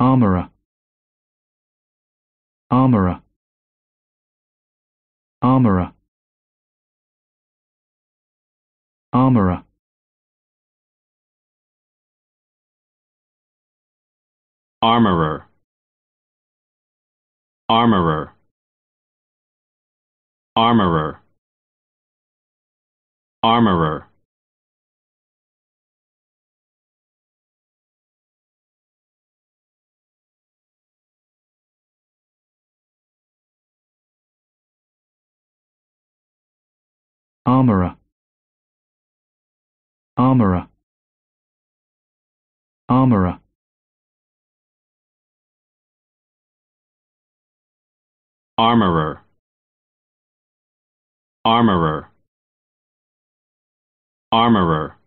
armorer armorer armorer armorer armorer armorer armorer armorer armorer armorer armorer armorer armorer armorer